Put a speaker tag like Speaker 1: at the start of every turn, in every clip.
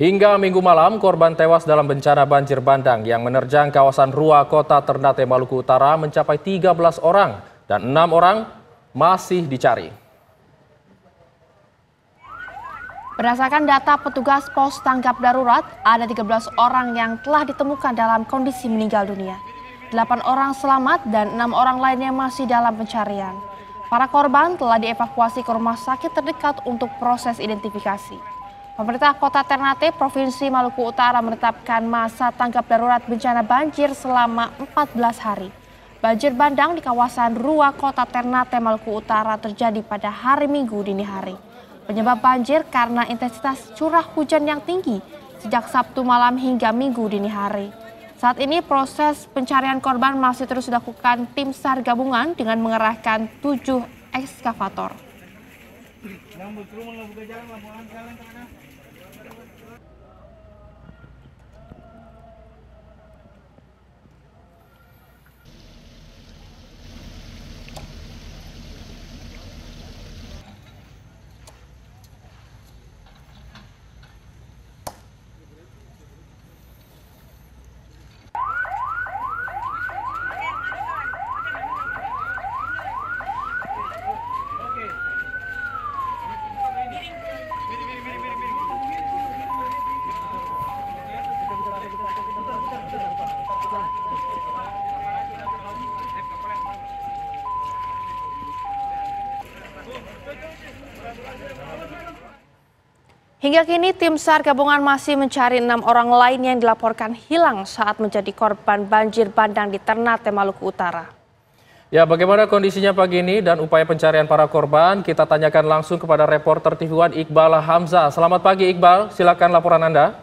Speaker 1: Hingga minggu malam, korban tewas dalam bencana banjir bandang yang menerjang kawasan Rua, Kota Ternate, Maluku Utara mencapai 13 orang dan enam orang masih dicari. Berdasarkan data petugas pos tanggap darurat, ada 13 orang yang telah ditemukan dalam kondisi meninggal dunia. 8 orang selamat dan enam orang lainnya masih dalam pencarian. Para korban telah dievakuasi ke rumah sakit terdekat untuk proses identifikasi. Pemerintah Kota Ternate, Provinsi Maluku Utara menetapkan masa tanggap darurat bencana banjir selama 14 hari. Banjir bandang di kawasan Rua Kota Ternate, Maluku Utara terjadi pada hari Minggu dini hari. Penyebab banjir karena intensitas curah hujan yang tinggi sejak Sabtu malam hingga Minggu dini hari. Saat ini proses pencarian korban masih terus dilakukan tim SAR gabungan dengan mengerahkan tujuh ekskavator. Hingga kini tim SAR gabungan masih mencari enam orang lain yang dilaporkan hilang saat menjadi korban banjir bandang di Ternate, Maluku Utara. Ya, bagaimana kondisinya pagi ini dan upaya pencarian para korban? Kita tanyakan langsung kepada reporter tv One Iqbal Hamzah. Selamat pagi Iqbal, silakan laporan Anda.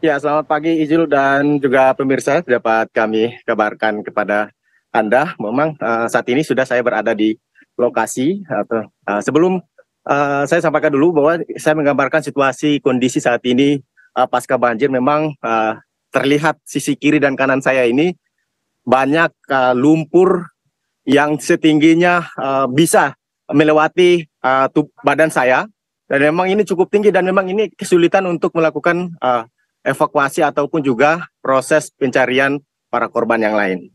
Speaker 2: Ya, selamat pagi Ijul dan juga pemirsa dapat kami kabarkan kepada Anda. Memang uh, saat ini sudah saya berada di lokasi atau uh, sebelum Eh, saya sampaikan dulu bahwa saya menggambarkan situasi kondisi saat ini uh, pasca banjir memang uh, terlihat sisi kiri dan kanan saya ini banyak uh, lumpur yang setingginya uh, bisa melewati uh, badan saya dan memang ini cukup tinggi dan memang ini kesulitan untuk melakukan uh, evakuasi ataupun juga proses pencarian para korban yang lain.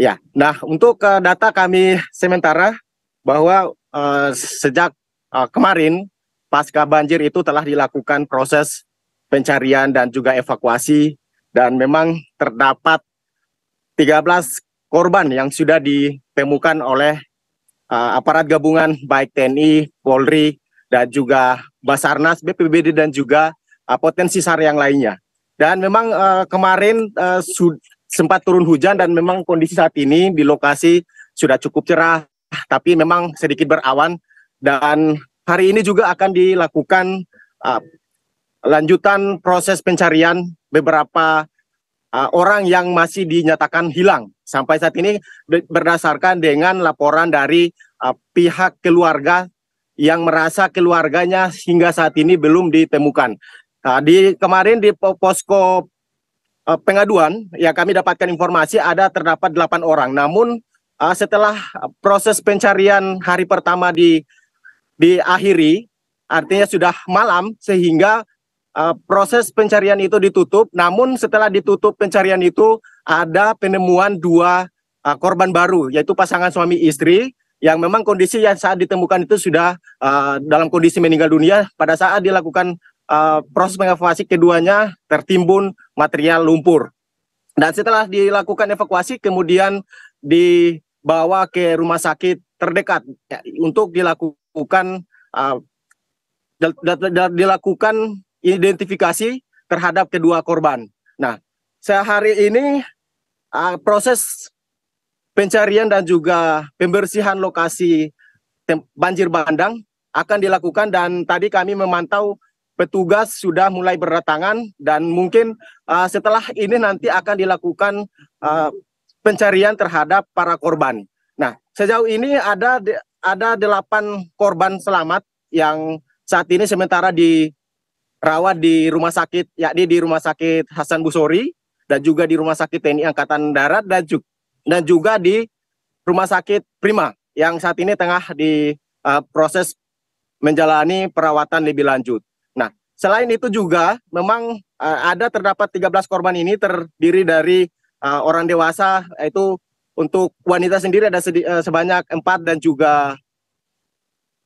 Speaker 2: Ya, nah untuk uh, data kami sementara bahwa uh, sejak Eh, kemarin pasca banjir itu telah dilakukan proses pencarian dan juga evakuasi dan memang terdapat 13 korban yang sudah ditemukan oleh uh, aparat gabungan baik TNI, Polri dan juga Basarnas, BPBD dan juga uh, potensi SAR yang lainnya. Dan memang uh, kemarin uh, sempat turun hujan dan memang kondisi saat ini di lokasi sudah cukup cerah, tapi memang sedikit berawan dan hari ini juga akan dilakukan uh, lanjutan proses pencarian beberapa uh, orang yang masih dinyatakan hilang sampai saat ini berdasarkan dengan laporan dari uh, pihak keluarga yang merasa keluarganya hingga saat ini belum ditemukan. Nah, di kemarin di posko uh, pengaduan ya kami dapatkan informasi ada terdapat delapan orang. Namun uh, setelah uh, proses pencarian hari pertama di diakhiri, artinya sudah malam sehingga uh, proses pencarian itu ditutup. Namun setelah ditutup pencarian itu ada penemuan dua uh, korban baru yaitu pasangan suami istri yang memang kondisi yang saat ditemukan itu sudah uh, dalam kondisi meninggal dunia pada saat dilakukan uh, proses mengevakuasi keduanya tertimbun material lumpur. Dan setelah dilakukan evakuasi kemudian dibawa ke rumah sakit terdekat ya, untuk dilakukan dilakukan uh, dilakukan identifikasi terhadap kedua korban. Nah, sehari ini uh, proses pencarian dan juga pembersihan lokasi banjir bandang akan dilakukan dan tadi kami memantau petugas sudah mulai berdatangan dan mungkin uh, setelah ini nanti akan dilakukan uh, pencarian terhadap para korban. Nah, sejauh ini ada ada delapan korban selamat yang saat ini sementara dirawat di rumah sakit, yakni di rumah sakit Hasan Busori dan juga di rumah sakit TNI Angkatan Darat dan juga, dan juga di rumah sakit Prima yang saat ini tengah di uh, proses menjalani perawatan lebih lanjut. Nah, selain itu juga memang uh, ada terdapat 13 korban ini terdiri dari uh, orang dewasa yaitu. Untuk wanita sendiri ada sedi, eh, sebanyak empat dan juga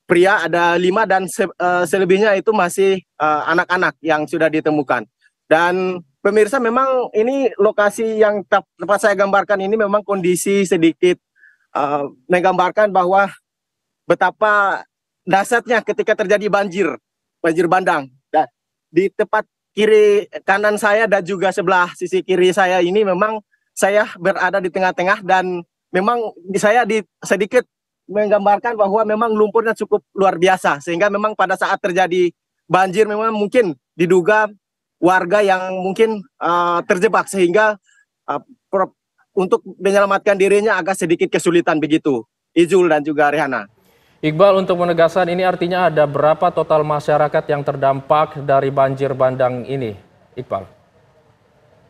Speaker 2: pria ada lima dan se, uh, selebihnya itu masih eh, anak-anak yang sudah ditemukan. Dan pemirsa memang ini lokasi yang tempat tepat saya gambarkan ini memang kondisi sedikit uh, menggambarkan bahwa betapa dasarnya ketika terjadi banjir, banjir bandang. Dan di tepat kiri kanan saya dan juga sebelah sisi kiri saya ini memang saya berada di tengah-tengah dan memang di saya di sedikit menggambarkan bahwa memang lumpurnya cukup luar biasa sehingga memang pada saat terjadi banjir memang mungkin diduga warga yang mungkin uh, terjebak sehingga uh, pro, untuk menyelamatkan dirinya agak sedikit kesulitan begitu Izul dan juga Rihana.
Speaker 1: Iqbal untuk penegasan ini artinya ada berapa total masyarakat yang terdampak dari banjir bandang ini Iqbal?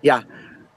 Speaker 1: Ya,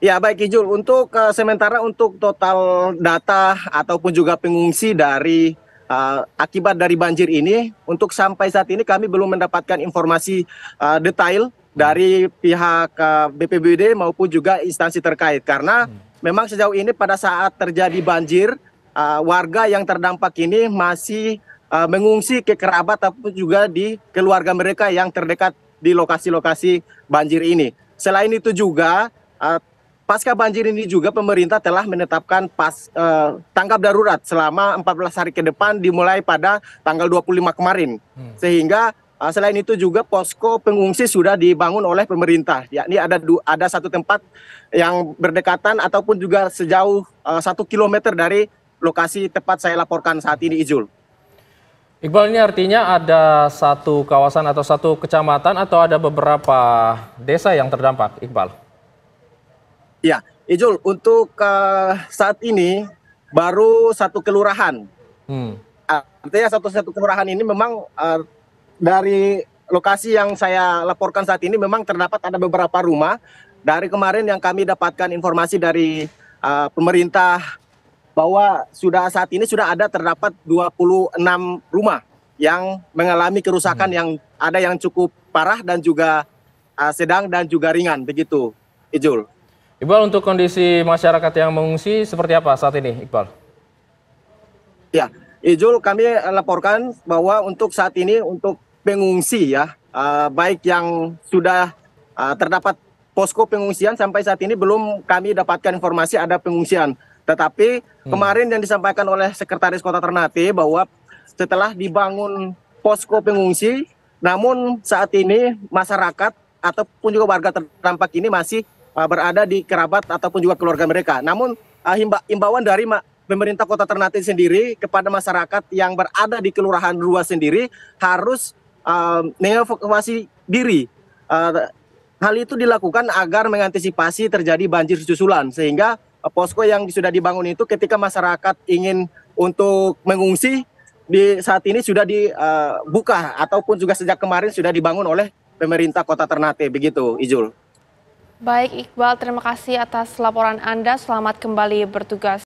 Speaker 2: Ya baik Ijul, untuk uh, sementara untuk total data ataupun juga pengungsi dari uh, akibat dari banjir ini, untuk sampai saat ini kami belum mendapatkan informasi uh, detail dari pihak uh, BPBD maupun juga instansi terkait karena hmm. memang sejauh ini pada saat terjadi banjir uh, warga yang terdampak ini masih uh, mengungsi ke kerabat ataupun juga di keluarga mereka yang terdekat di lokasi-lokasi banjir ini. Selain itu juga uh, Pasca banjir ini juga pemerintah telah menetapkan pas eh, tanggap darurat selama 14 hari ke depan dimulai pada tanggal 25 kemarin. Hmm. Sehingga eh, selain itu juga posko pengungsi sudah dibangun oleh pemerintah. Yakni ada ada satu tempat yang berdekatan ataupun juga sejauh eh, 1 km dari lokasi tempat saya laporkan saat ini Ijul.
Speaker 1: Iqbal ini artinya ada satu kawasan atau satu kecamatan atau ada beberapa desa yang terdampak, Iqbal?
Speaker 2: Ya, Ijul, untuk uh, saat ini baru satu kelurahan. Hmm. Artinya satu-satu kelurahan ini memang uh, dari lokasi yang saya laporkan saat ini memang terdapat ada beberapa rumah. Dari kemarin yang kami dapatkan informasi dari uh, pemerintah bahwa sudah saat ini sudah ada terdapat 26 rumah yang mengalami kerusakan hmm. yang ada yang cukup parah dan juga uh, sedang dan juga ringan begitu. Ijul.
Speaker 1: Iqbal, untuk kondisi masyarakat yang mengungsi seperti apa saat ini, Iqbal?
Speaker 2: Ya, Ijul, kami laporkan bahwa untuk saat ini untuk pengungsi ya, uh, baik yang sudah uh, terdapat posko pengungsian sampai saat ini belum kami dapatkan informasi ada pengungsian. Tetapi hmm. kemarin yang disampaikan oleh Sekretaris Kota Ternate bahwa setelah dibangun posko pengungsi, namun saat ini masyarakat ataupun juga warga terdampak ini masih uh, berada di kerabat ataupun juga keluarga mereka. Namun uh, himba imbauan dari pemerintah Kota Ternate sendiri kepada masyarakat yang berada di kelurahan Rua sendiri harus uh, mengevakuasi diri. Uh, hal itu dilakukan agar mengantisipasi terjadi banjir susulan sehingga uh, posko yang sudah dibangun itu ketika masyarakat ingin untuk mengungsi di saat ini sudah dibuka uh, ataupun juga sejak kemarin sudah dibangun oleh pemerintah Kota Ternate begitu Ijul.
Speaker 1: Baik Iqbal, terima kasih atas laporan Anda. Selamat kembali bertugas.